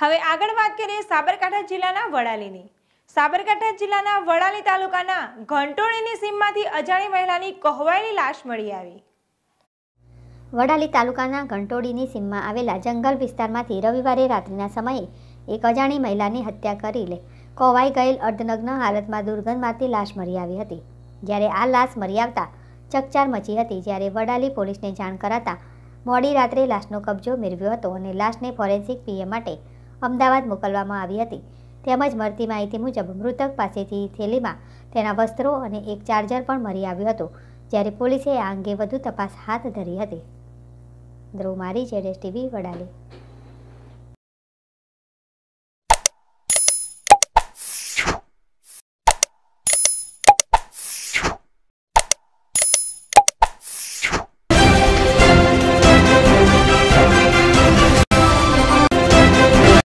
હવે આગળ વાત કરીએ સાબરકાંઠા જિલ્લાના વડાલીની સાબરકાંઠા જિલ્લાના વડાલી તાલુકાના ઘંટોળીની સીમમાંથી અજાણી મહિલાની કોહવાયેલી લાશ મળી આવી વડાલી તાલુકાના ઘંટોળીની સીમમાં આવેલા જંગલ વિસ્તારમાંથી રવિવારે રાત્રિના સમયે એક અજાણી મહિલાની હત્યા કરી લે કોવાઈ ગયેલ અર્ધનગ્ન હાલતમાં દુર્ગંધમાંથી લાશ મળી આવી હતી જ્યારે આ લાશ મળી આવતા ચકચાર મચી હતી જ્યારે વડાલી પોલીસને જાણ કરાતા મોડી રાત્રે લાશનો કબજો મેળવ્યો હતો અને લાશને ફોરેન્સિક પીએ માટે અમદાવાદ મોકલવામાં આવી હતી તેમજ મળતી માહિતી મુજબ મૃતક પાસેથી થેલીમાં તેના વસ્ત્રો અને એક ચાર્જર પણ મળી આવ્યું હતું જ્યારે પોલીસે આ અંગે વધુ તપાસ હાથ ધરી હતી ધ્રુવ મારી જેડ ટીવી વડાલી